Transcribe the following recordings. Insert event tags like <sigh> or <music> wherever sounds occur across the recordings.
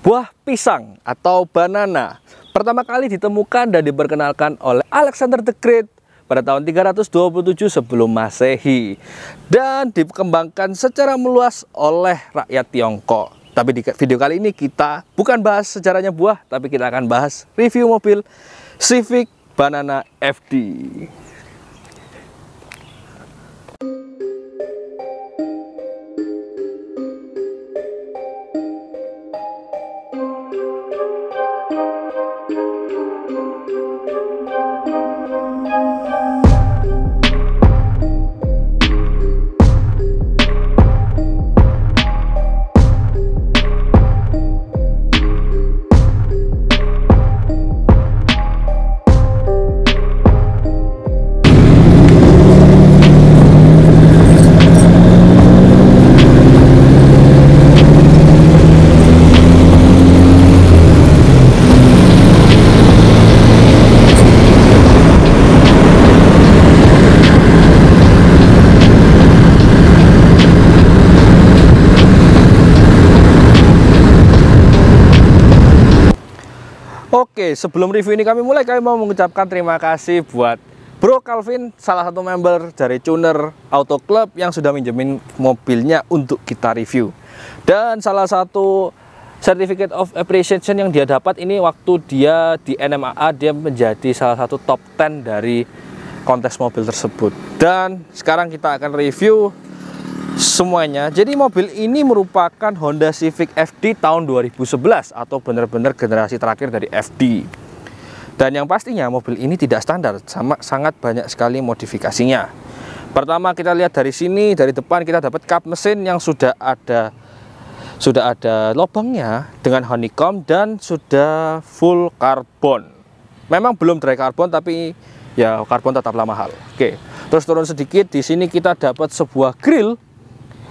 buah pisang atau banana pertama kali ditemukan dan diperkenalkan oleh Alexander the Great pada tahun 327 sebelum masehi dan dikembangkan secara meluas oleh rakyat Tiongkok. Tapi di video kali ini kita bukan bahas sejarahnya buah, tapi kita akan bahas review mobil Civic Banana FD. Oke, sebelum review ini kami mulai, kami mau mengucapkan terima kasih buat Bro Calvin, salah satu member dari Tuner Auto Club yang sudah minjemin mobilnya untuk kita review. Dan salah satu Certificate of Appreciation yang dia dapat ini waktu dia di NMAA dia menjadi salah satu top 10 dari kontes mobil tersebut. Dan sekarang kita akan review semuanya. Jadi mobil ini merupakan Honda Civic FD tahun 2011 atau benar-benar generasi terakhir dari FD. Dan yang pastinya mobil ini tidak standar, sama sangat banyak sekali modifikasinya. Pertama kita lihat dari sini, dari depan kita dapat kap mesin yang sudah ada sudah ada lubangnya dengan honeycomb dan sudah full karbon. Memang belum dry karbon tapi ya karbon tetaplah mahal. Oke. Terus turun sedikit di sini kita dapat sebuah grill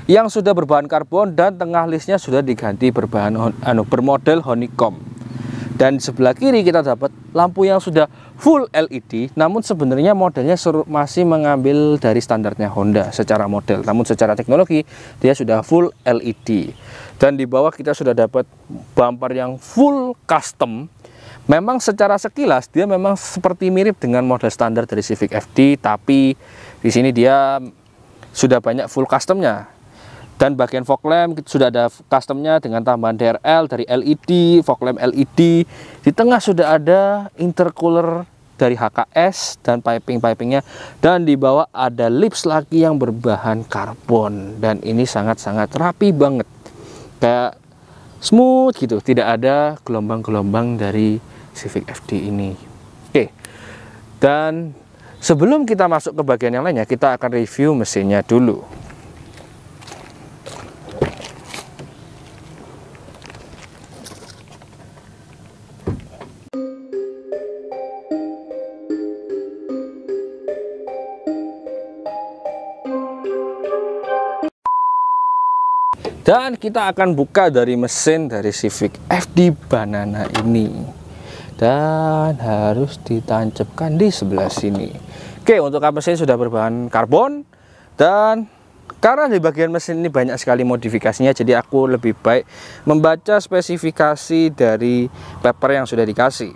yang sudah berbahan karbon dan tengah listnya sudah diganti berbahan anu, bermodel honeycomb. Dan sebelah kiri kita dapat lampu yang sudah full LED, namun sebenarnya modelnya masih mengambil dari standarnya Honda secara model. Namun secara teknologi dia sudah full LED. Dan di bawah kita sudah dapat bumper yang full custom. Memang secara sekilas dia memang seperti mirip dengan model standar dari Civic FD, tapi di sini dia sudah banyak full customnya dan bagian fog lamp sudah ada customnya dengan tambahan DRL dari LED, fog lamp LED di tengah sudah ada intercooler dari HKS dan piping-pipingnya dan di bawah ada lips lagi yang berbahan karbon dan ini sangat-sangat rapi banget kayak smooth gitu tidak ada gelombang-gelombang dari Civic FD ini oke dan sebelum kita masuk ke bagian yang lainnya kita akan review mesinnya dulu dan kita akan buka dari mesin dari Civic FD Banana ini dan harus ditancapkan di sebelah sini oke untuk kap mesin sudah berbahan karbon dan karena di bagian mesin ini banyak sekali modifikasinya jadi aku lebih baik membaca spesifikasi dari paper yang sudah dikasih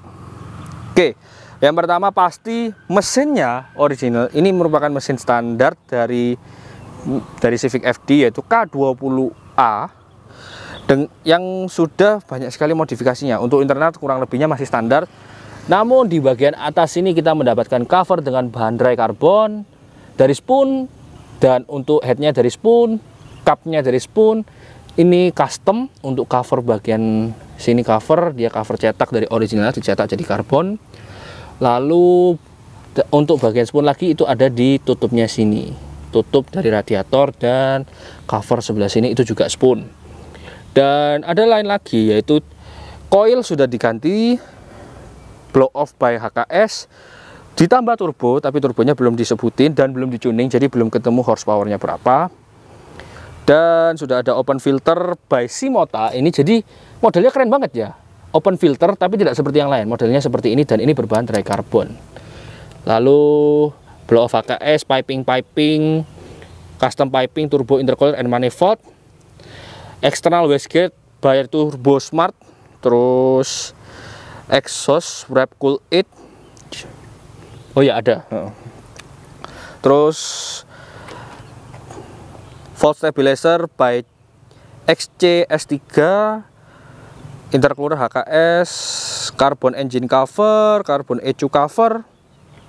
oke yang pertama pasti mesinnya original ini merupakan mesin standar dari dari Civic FD yaitu K20 A yang sudah banyak sekali modifikasinya. Untuk internet kurang lebihnya masih standar. Namun di bagian atas ini kita mendapatkan cover dengan bahan dry karbon dari spoon dan untuk headnya dari spoon, cupnya dari spoon. Ini custom untuk cover bagian sini cover, dia cover cetak dari original dicetak jadi karbon. Lalu untuk bagian spoon lagi itu ada di tutupnya sini tutup dari radiator dan cover sebelah sini itu juga spoon dan ada lain lagi yaitu coil sudah diganti blow off by HKS ditambah turbo tapi turbonya belum disebutin dan belum dicuning jadi belum ketemu horsepowernya berapa dan sudah ada open filter by Simota ini jadi modelnya keren banget ya open filter tapi tidak seperti yang lain modelnya seperti ini dan ini berbahan dry carbon lalu blow off HKS, piping-piping, custom piping, turbo intercooler and manifold, external wastegate, bayar turbo smart, terus exhaust wrap cool it, oh ya ada, terus volt stabilizer by XC S3 intercooler HKS carbon engine cover carbon ECU cover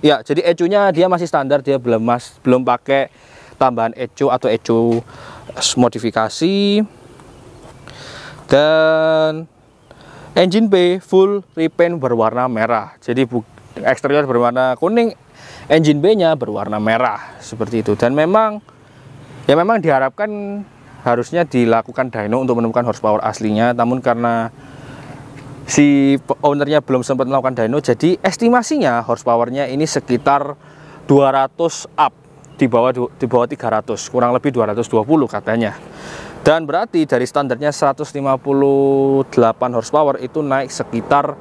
Ya, jadi ecunya dia masih standar, dia belum mas belum pakai tambahan ecu atau ecu modifikasi. Dan engine bay full repaint berwarna merah. Jadi eksterior berwarna kuning, engine bay nya berwarna merah seperti itu. Dan memang ya memang diharapkan harusnya dilakukan dyno untuk menemukan horsepower aslinya, namun karena si ownernya belum sempat melakukan dyno jadi estimasinya horsepowernya ini sekitar 200 up di bawah di bawah 300 kurang lebih 220 katanya dan berarti dari standarnya 158 horsepower itu naik sekitar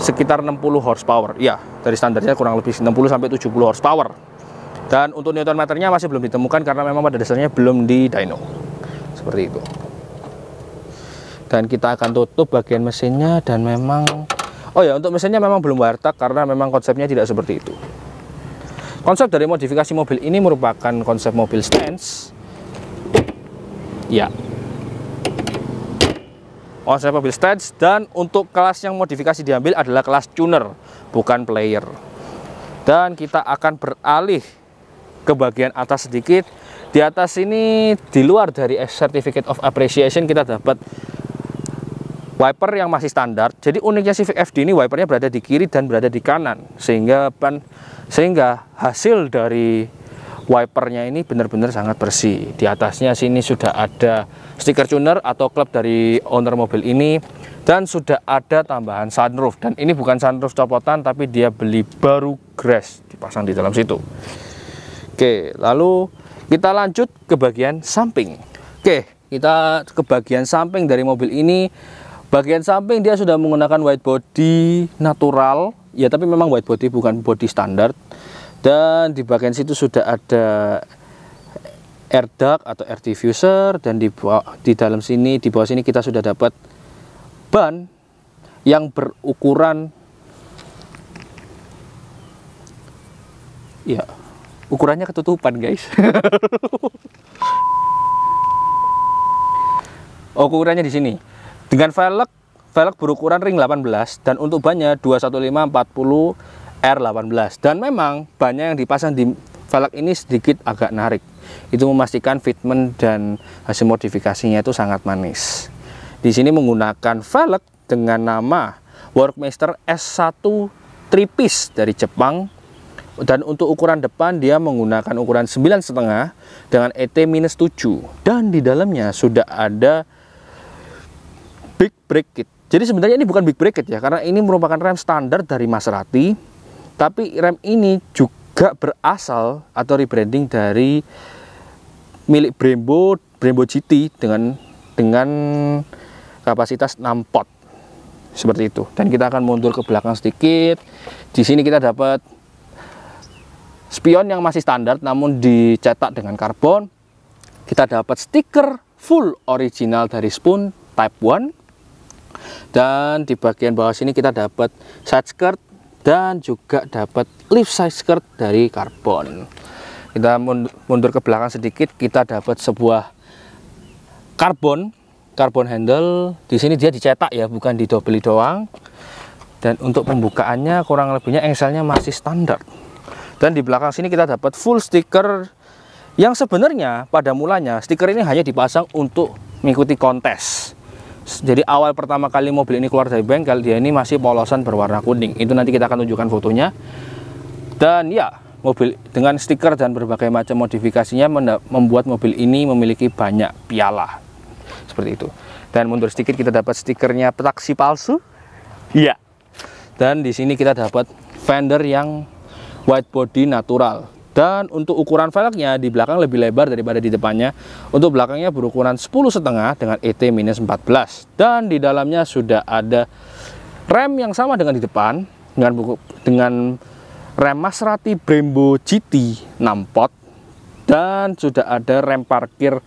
sekitar 60 horsepower ya dari standarnya kurang lebih 60 sampai 70 horsepower dan untuk newton meternya masih belum ditemukan karena memang pada dasarnya belum di dyno seperti itu dan kita akan tutup bagian mesinnya dan memang oh ya untuk mesinnya memang belum warteg karena memang konsepnya tidak seperti itu konsep dari modifikasi mobil ini merupakan konsep mobil stance ya konsep mobil stance dan untuk kelas yang modifikasi diambil adalah kelas tuner bukan player dan kita akan beralih ke bagian atas sedikit di atas ini di luar dari certificate of appreciation kita dapat Wiper yang masih standar. Jadi uniknya Civic FD ini wipernya berada di kiri dan berada di kanan sehingga ban sehingga hasil dari wipernya ini benar-benar sangat bersih. Di atasnya sini sudah ada stiker tuner atau klub dari owner mobil ini dan sudah ada tambahan sunroof dan ini bukan sunroof copotan tapi dia beli baru grass dipasang di dalam situ. Oke, lalu kita lanjut ke bagian samping. Oke, kita ke bagian samping dari mobil ini Bagian samping dia sudah menggunakan white body natural, ya tapi memang white body bukan body standar. Dan di bagian situ sudah ada air duct atau air diffuser dan di bawah, di dalam sini di bawah sini kita sudah dapat ban yang berukuran ya ukurannya ketutupan guys <laughs> oh, ukurannya di sini dengan velg velg berukuran ring 18 dan untuk bannya 215 40 R18 dan memang bannya yang dipasang di velg ini sedikit agak narik. Itu memastikan fitment dan hasil modifikasinya itu sangat manis. Di sini menggunakan velg dengan nama Workmaster S1 Tripis dari Jepang dan untuk ukuran depan dia menggunakan ukuran 9,5 dengan ET-7 dan di dalamnya sudah ada big brake kit. Jadi sebenarnya ini bukan big brake kit ya, karena ini merupakan rem standar dari Maserati. Tapi rem ini juga berasal atau rebranding dari milik Brembo, Brembo GT dengan dengan kapasitas 6 pot. Seperti itu. Dan kita akan mundur ke belakang sedikit. Di sini kita dapat spion yang masih standar namun dicetak dengan karbon. Kita dapat stiker full original dari Spoon Type 1 dan di bagian bawah sini kita dapat side skirt dan juga dapat lift side skirt dari karbon kita mundur ke belakang sedikit kita dapat sebuah karbon karbon handle di sini dia dicetak ya bukan didobeli doang dan untuk pembukaannya kurang lebihnya engselnya masih standar dan di belakang sini kita dapat full stiker yang sebenarnya pada mulanya stiker ini hanya dipasang untuk mengikuti kontes jadi awal pertama kali mobil ini keluar dari bengkel dia ini masih polosan berwarna kuning itu nanti kita akan tunjukkan fotonya dan ya mobil dengan stiker dan berbagai macam modifikasinya membuat mobil ini memiliki banyak piala seperti itu dan mundur sedikit kita dapat stikernya petaksi palsu iya dan di sini kita dapat fender yang white body natural dan untuk ukuran velgnya di belakang lebih lebar daripada di depannya. Untuk belakangnya berukuran 10 setengah dengan ET-14. Dan di dalamnya sudah ada rem yang sama dengan di depan dengan buku, dengan rem Maserati Brembo GT 6 pot dan sudah ada rem parkir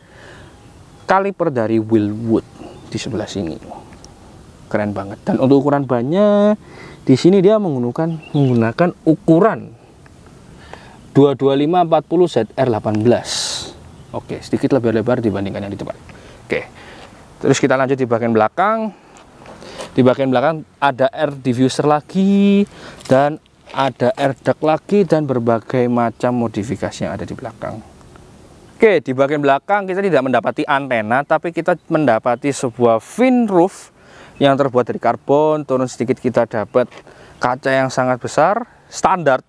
kaliper dari Wilwood di sebelah sini. Keren banget. Dan untuk ukuran bannya di sini dia menggunakan menggunakan ukuran 225 40 ZR18 oke sedikit lebih lebar dibandingkan yang di depan oke terus kita lanjut di bagian belakang di bagian belakang ada air diffuser lagi dan ada air duct lagi dan berbagai macam modifikasi yang ada di belakang oke di bagian belakang kita tidak mendapati antena tapi kita mendapati sebuah fin roof yang terbuat dari karbon turun sedikit kita dapat kaca yang sangat besar standar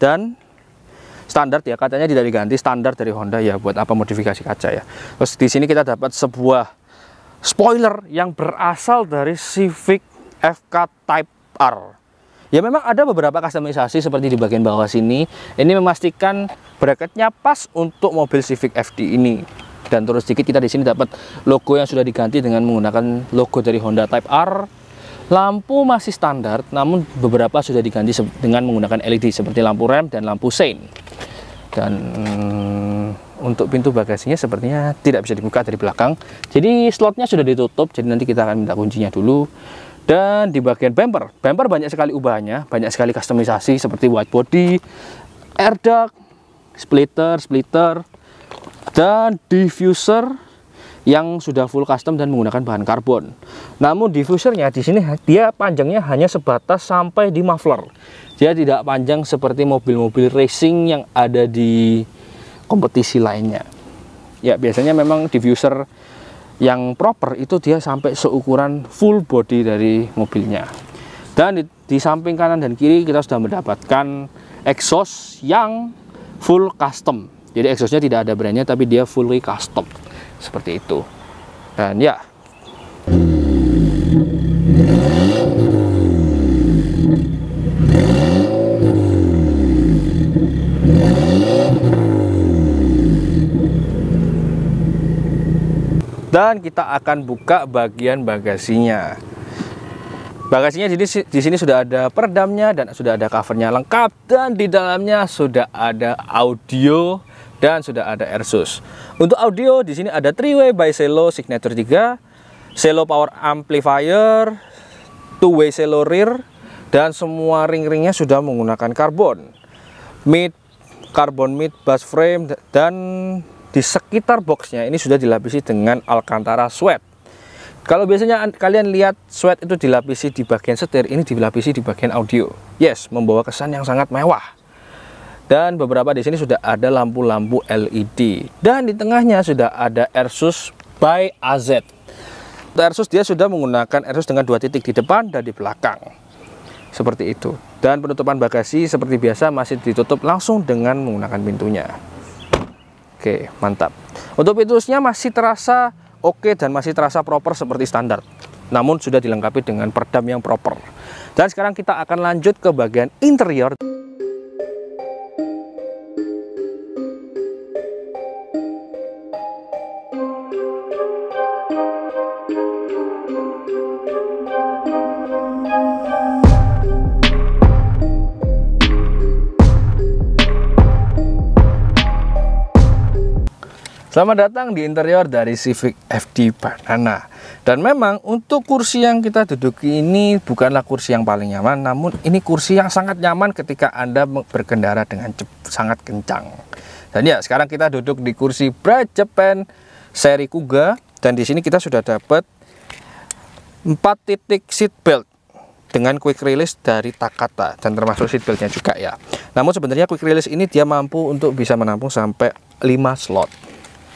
dan standar ya katanya tidak diganti standar dari Honda ya buat apa modifikasi kaca ya terus di sini kita dapat sebuah spoiler yang berasal dari Civic FK Type R Ya memang ada beberapa customisasi seperti di bagian bawah sini. Ini memastikan bracketnya pas untuk mobil Civic FD ini. Dan terus sedikit kita di sini dapat logo yang sudah diganti dengan menggunakan logo dari Honda Type R Lampu masih standar, namun beberapa sudah diganti dengan menggunakan LED seperti lampu rem dan lampu sein. Dan mm, untuk pintu bagasinya sepertinya tidak bisa dibuka dari belakang. Jadi slotnya sudah ditutup, jadi nanti kita akan minta kuncinya dulu. Dan di bagian bumper, bumper banyak sekali ubahannya, banyak sekali kustomisasi seperti white body, air duct, splitter, splitter, dan diffuser yang sudah full custom dan menggunakan bahan karbon. Namun diffusernya di sini dia panjangnya hanya sebatas sampai di muffler. Dia tidak panjang seperti mobil-mobil racing yang ada di kompetisi lainnya. Ya, biasanya memang diffuser yang proper itu dia sampai seukuran full body dari mobilnya. Dan di, di samping kanan dan kiri kita sudah mendapatkan exhaust yang full custom. Jadi exhaustnya tidak ada brandnya tapi dia fully custom seperti itu dan ya dan kita akan buka bagian bagasinya Bagasinya jadi di sini sudah ada peredamnya dan sudah ada covernya lengkap dan di dalamnya sudah ada audio dan sudah ada Airsus. Untuk audio di sini ada three way by cello Signature 3, cello power amplifier, two way cello rear dan semua ring-ringnya sudah menggunakan karbon. Mid karbon mid bass frame dan di sekitar boxnya ini sudah dilapisi dengan Alcantara sweat. Kalau biasanya kalian lihat sweat itu dilapisi di bagian setir, ini dilapisi di bagian audio. Yes, membawa kesan yang sangat mewah dan beberapa di sini sudah ada lampu-lampu LED dan di tengahnya sudah ada Ersus by AZ Ersus dia sudah menggunakan Ersus dengan dua titik di depan dan di belakang seperti itu dan penutupan bagasi seperti biasa masih ditutup langsung dengan menggunakan pintunya oke mantap untuk pintunya masih terasa oke dan masih terasa proper seperti standar namun sudah dilengkapi dengan perdam yang proper dan sekarang kita akan lanjut ke bagian interior Selamat datang di interior dari Civic FD Banana. Dan memang untuk kursi yang kita duduki ini bukanlah kursi yang paling nyaman, namun ini kursi yang sangat nyaman ketika Anda berkendara dengan sangat kencang. Dan ya, sekarang kita duduk di kursi Brad Japan seri Kuga dan di sini kita sudah dapat 4 titik seat belt dengan quick release dari Takata dan termasuk seat beltnya juga ya. Namun sebenarnya quick release ini dia mampu untuk bisa menampung sampai 5 slot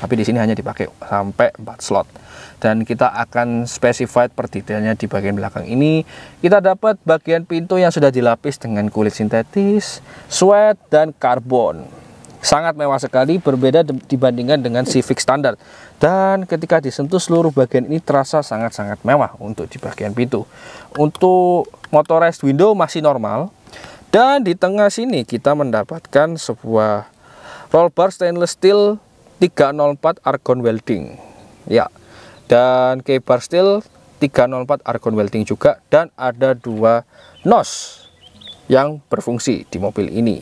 tapi di sini hanya dipakai sampai 4 slot dan kita akan specified per detailnya di bagian belakang ini kita dapat bagian pintu yang sudah dilapis dengan kulit sintetis sweat dan karbon sangat mewah sekali berbeda dibandingkan dengan Civic standar dan ketika disentuh seluruh bagian ini terasa sangat-sangat mewah untuk di bagian pintu untuk motorized window masih normal dan di tengah sini kita mendapatkan sebuah roll bar stainless steel 304 argon welding ya dan kebar steel 304 argon welding juga dan ada dua nos yang berfungsi di mobil ini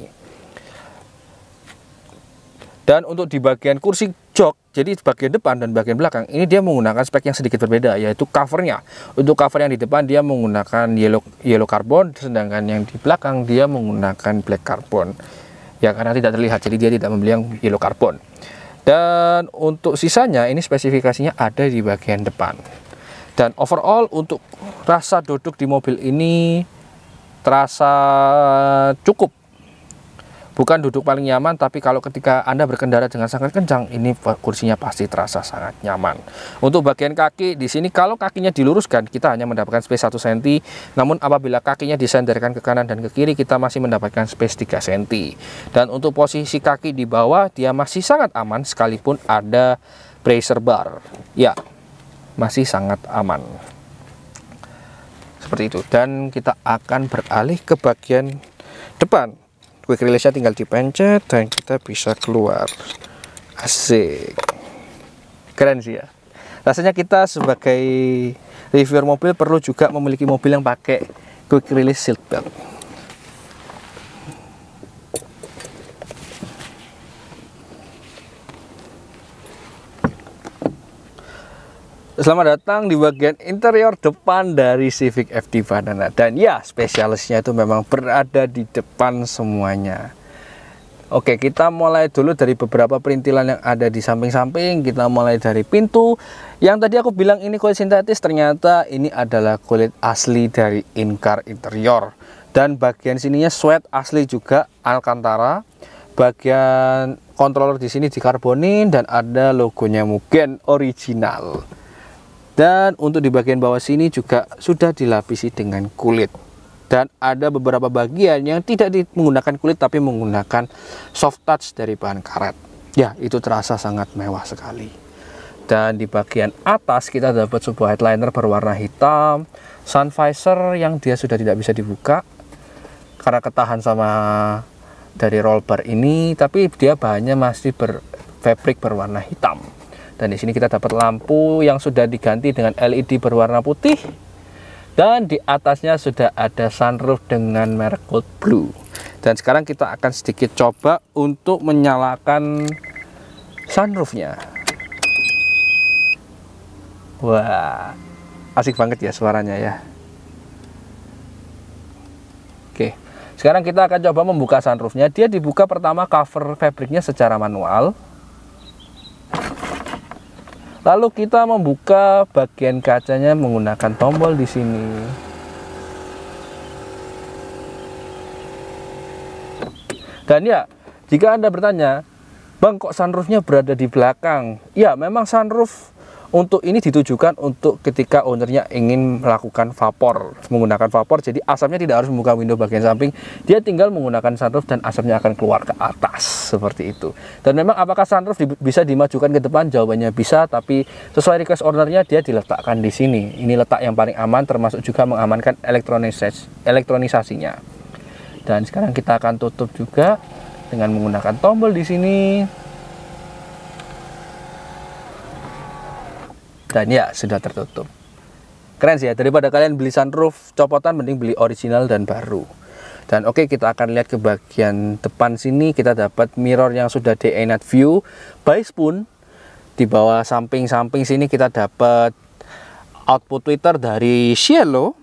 dan untuk di bagian kursi jok jadi bagian depan dan bagian belakang ini dia menggunakan spek yang sedikit berbeda yaitu covernya untuk cover yang di depan dia menggunakan yellow yellow carbon sedangkan yang di belakang dia menggunakan black carbon ya karena tidak terlihat jadi dia tidak membeli yang yellow carbon dan untuk sisanya ini spesifikasinya ada di bagian depan dan overall untuk rasa duduk di mobil ini terasa cukup bukan duduk paling nyaman tapi kalau ketika Anda berkendara dengan sangat kencang ini kursinya pasti terasa sangat nyaman untuk bagian kaki di sini kalau kakinya diluruskan kita hanya mendapatkan space 1 cm namun apabila kakinya disenderkan ke kanan dan ke kiri kita masih mendapatkan space 3 cm dan untuk posisi kaki di bawah dia masih sangat aman sekalipun ada pressure bar ya masih sangat aman seperti itu dan kita akan beralih ke bagian depan quick release nya tinggal dipencet dan kita bisa keluar asik keren sih ya rasanya kita sebagai reviewer mobil perlu juga memiliki mobil yang pakai quick release belt. Selamat datang di bagian interior depan dari Civic FT Banana Dan ya spesialisnya itu memang berada di depan semuanya Oke kita mulai dulu dari beberapa perintilan yang ada di samping-samping Kita mulai dari pintu Yang tadi aku bilang ini kulit sintetis Ternyata ini adalah kulit asli dari inkar interior Dan bagian sininya sweat asli juga Alcantara Bagian controller di sini dikarbonin dan ada logonya Mugen original dan untuk di bagian bawah sini juga sudah dilapisi dengan kulit dan ada beberapa bagian yang tidak menggunakan kulit tapi menggunakan soft touch dari bahan karet ya itu terasa sangat mewah sekali dan di bagian atas kita dapat sebuah headliner berwarna hitam sun visor yang dia sudah tidak bisa dibuka karena ketahan sama dari roll bar ini tapi dia bahannya masih berfabrik berwarna hitam dan di sini kita dapat lampu yang sudah diganti dengan LED berwarna putih. Dan di atasnya sudah ada sunroof dengan merek Cold Blue. Dan sekarang kita akan sedikit coba untuk menyalakan sunroofnya. Wah, asik banget ya suaranya ya. Oke, sekarang kita akan coba membuka sunroofnya. Dia dibuka pertama cover fabricnya secara manual. Lalu kita membuka bagian kacanya menggunakan tombol di sini. Dan ya, jika Anda bertanya, Bang kok sunroofnya berada di belakang? Ya, memang sunroof untuk ini ditujukan untuk ketika ownernya ingin melakukan vapor, menggunakan vapor, jadi asapnya tidak harus membuka window bagian samping, dia tinggal menggunakan sunroof dan asapnya akan keluar ke atas, seperti itu. Dan memang apakah sunroof bisa dimajukan ke depan? Jawabannya bisa, tapi sesuai request ownernya dia diletakkan di sini. Ini letak yang paling aman, termasuk juga mengamankan elektronisasi elektronisasinya. Dan sekarang kita akan tutup juga dengan menggunakan tombol di sini. dan ya sudah tertutup keren sih ya daripada kalian beli sunroof copotan mending beli original dan baru dan oke okay, kita akan lihat ke bagian depan sini kita dapat mirror yang sudah di-enat view by spoon di bawah samping-samping sini kita dapat output Twitter dari Cielo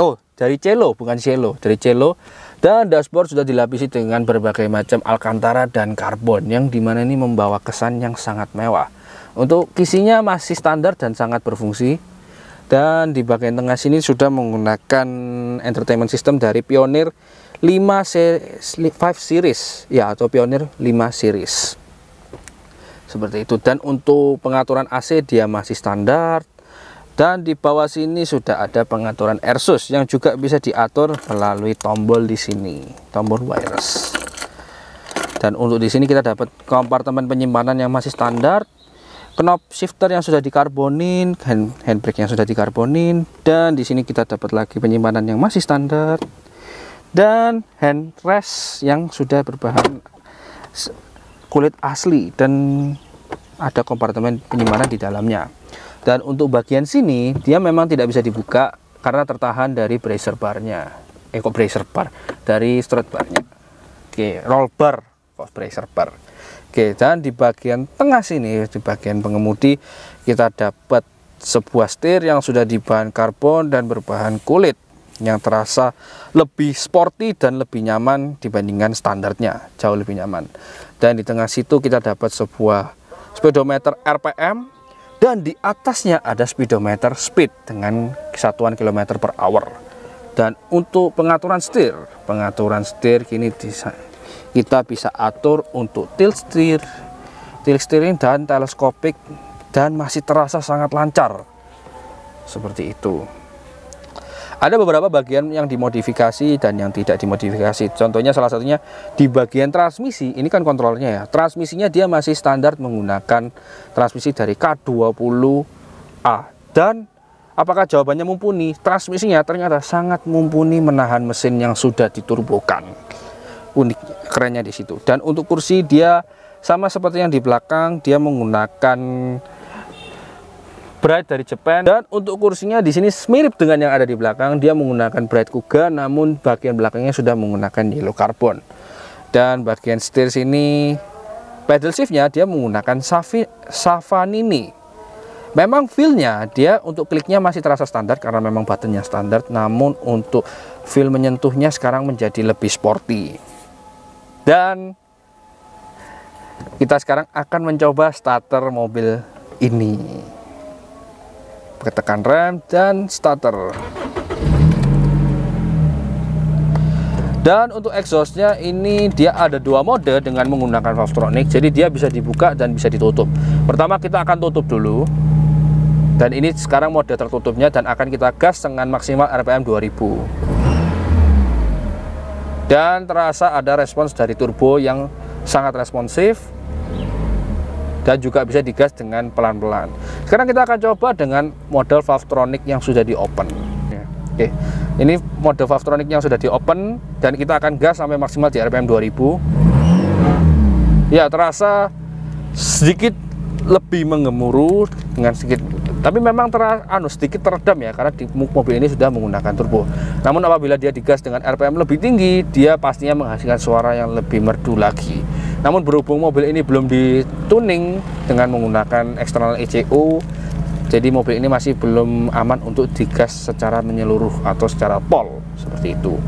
oh dari Cielo bukan Cielo dari Cielo dan dashboard sudah dilapisi dengan berbagai macam alcantara dan karbon yang dimana ini membawa kesan yang sangat mewah untuk kisinya masih standar dan sangat berfungsi. Dan di bagian tengah sini sudah menggunakan entertainment system dari Pioneer 5 series, ya atau Pioneer 5 series. Seperti itu dan untuk pengaturan AC dia masih standar dan di bawah sini sudah ada pengaturan airsus yang juga bisa diatur melalui tombol di sini tombol wireless dan untuk di sini kita dapat kompartemen penyimpanan yang masih standar knob shifter yang sudah dikarbonin, hand, handbrake yang sudah dikarbonin, dan di sini kita dapat lagi penyimpanan yang masih standar, dan handrest yang sudah berbahan kulit asli dan ada kompartemen penyimpanan di dalamnya. Dan untuk bagian sini dia memang tidak bisa dibuka karena tertahan dari bracer barnya, eh kok bracer bar, dari strut barnya. Oke, roll bar, kok bracer bar. Oke, dan di bagian tengah sini, di bagian pengemudi, kita dapat sebuah setir yang sudah dibahan karbon dan berbahan kulit yang terasa lebih sporty dan lebih nyaman dibandingkan standarnya, jauh lebih nyaman. Dan di tengah situ kita dapat sebuah speedometer RPM dan di atasnya ada speedometer speed dengan satuan kilometer per hour. Dan untuk pengaturan setir, pengaturan setir kini kita bisa atur untuk tilt steer tilt steering dan teleskopik dan masih terasa sangat lancar seperti itu ada beberapa bagian yang dimodifikasi dan yang tidak dimodifikasi contohnya salah satunya di bagian transmisi ini kan kontrolnya ya transmisinya dia masih standar menggunakan transmisi dari K20A dan apakah jawabannya mumpuni transmisinya ternyata sangat mumpuni menahan mesin yang sudah diturbokan unik kerennya di situ. Dan untuk kursi dia sama seperti yang di belakang dia menggunakan bright dari Jepang dan untuk kursinya di sini mirip dengan yang ada di belakang dia menggunakan bright kuga namun bagian belakangnya sudah menggunakan yellow carbon dan bagian setir sini pedal shiftnya dia menggunakan Safi, Savanini memang feelnya dia untuk kliknya masih terasa standar karena memang buttonnya standar namun untuk feel menyentuhnya sekarang menjadi lebih sporty dan kita sekarang akan mencoba starter mobil ini. tekan rem dan starter. Dan untuk exhaustnya ini dia ada dua mode dengan menggunakan Valvetronic. Jadi dia bisa dibuka dan bisa ditutup. Pertama kita akan tutup dulu. Dan ini sekarang mode tertutupnya dan akan kita gas dengan maksimal RPM 2000 dan terasa ada respons dari turbo yang sangat responsif dan juga bisa digas dengan pelan-pelan. Sekarang kita akan coba dengan model Valvetronic yang sudah di open. Ya, oke, ini model Valvetronic yang sudah di open dan kita akan gas sampai maksimal di RPM 2000. Ya, terasa sedikit lebih mengemuruh dengan sedikit tapi memang ter, anu sedikit teredam ya karena di mobil ini sudah menggunakan turbo. Namun apabila dia digas dengan RPM lebih tinggi, dia pastinya menghasilkan suara yang lebih merdu lagi. Namun berhubung mobil ini belum dituning dengan menggunakan eksternal ECU, jadi mobil ini masih belum aman untuk digas secara menyeluruh atau secara pol seperti itu.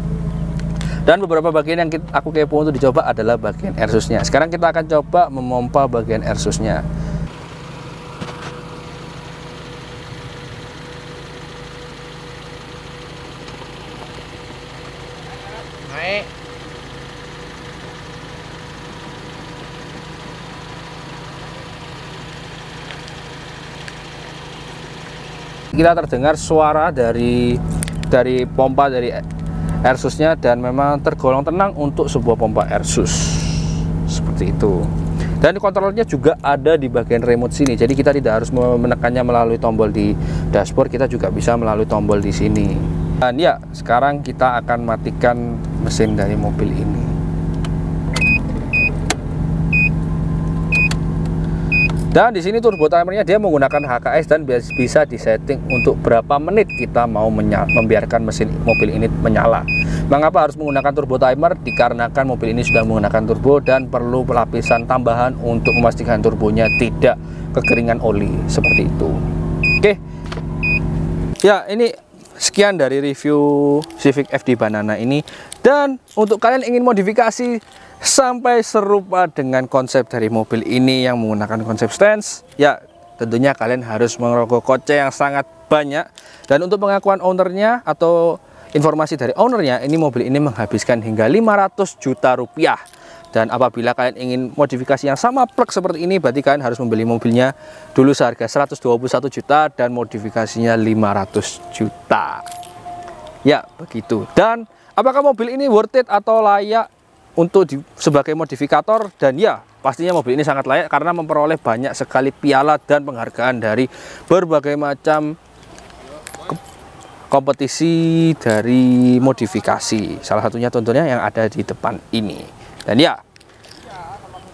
Dan beberapa bagian yang kita, aku kepo untuk dicoba adalah bagian airsusnya. Sekarang kita akan coba memompa bagian airsusnya. kita terdengar suara dari dari pompa dari airsusnya dan memang tergolong tenang untuk sebuah pompa airsus seperti itu dan kontrolnya juga ada di bagian remote sini jadi kita tidak harus menekannya melalui tombol di dashboard kita juga bisa melalui tombol di sini dan ya sekarang kita akan matikan mesin dari mobil ini dan di sini turbo timernya dia menggunakan HKS dan bisa disetting untuk berapa menit kita mau membiarkan mesin mobil ini menyala mengapa harus menggunakan turbo timer dikarenakan mobil ini sudah menggunakan turbo dan perlu pelapisan tambahan untuk memastikan turbonya tidak kekeringan oli seperti itu oke ya ini sekian dari review Civic FD Banana ini dan untuk kalian ingin modifikasi sampai serupa dengan konsep dari mobil ini yang menggunakan konsep stance ya tentunya kalian harus merogoh kocek yang sangat banyak dan untuk pengakuan ownernya atau informasi dari ownernya ini mobil ini menghabiskan hingga 500 juta rupiah dan apabila kalian ingin modifikasi yang sama plek seperti ini berarti kalian harus membeli mobilnya dulu seharga 121 juta dan modifikasinya 500 juta ya begitu dan apakah mobil ini worth it atau layak untuk di, sebagai modifikator dan ya pastinya mobil ini sangat layak karena memperoleh banyak sekali piala dan penghargaan dari berbagai macam kompetisi dari modifikasi salah satunya tentunya yang ada di depan ini dan ya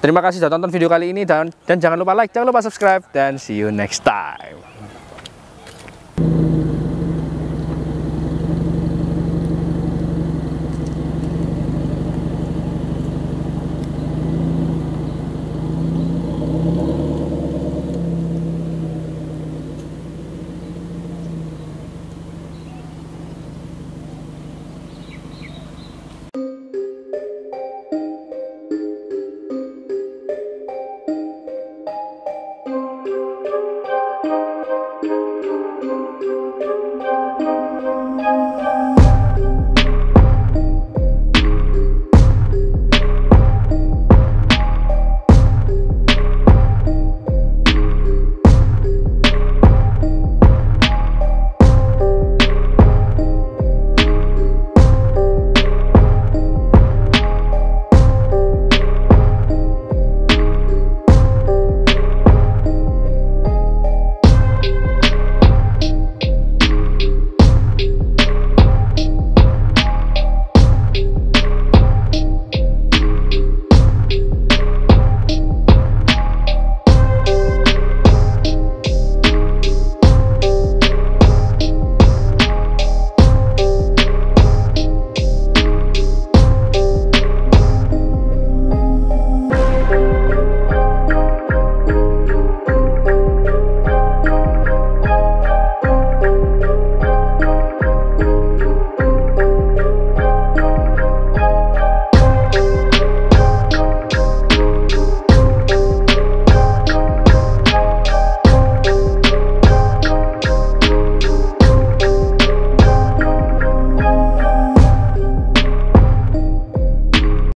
terima kasih sudah tonton video kali ini dan, dan jangan lupa like jangan lupa subscribe dan see you next time